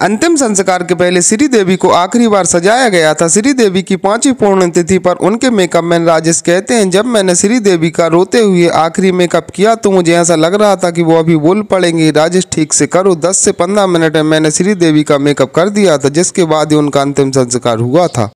अंतिम संस्कार के पहले श्री देवी को आखिरी बार सजाया गया था श्री देवी की पांचवी पूर्णतिथि पर उनके मेकअप मैन राजेश कहते हैं जब मैंने श्री देवी का रोते हुए आखिरी मेकअप किया तो मुझे ऐसा लग रहा था कि वो अभी बोल पड़ेंगे राजेश ठीक से करो 10 से 15 मिनट में मैंने श्री देवी का मेकअप कर दिया था जिसके बाद ही उनका अंतिम संस्कार हुआ था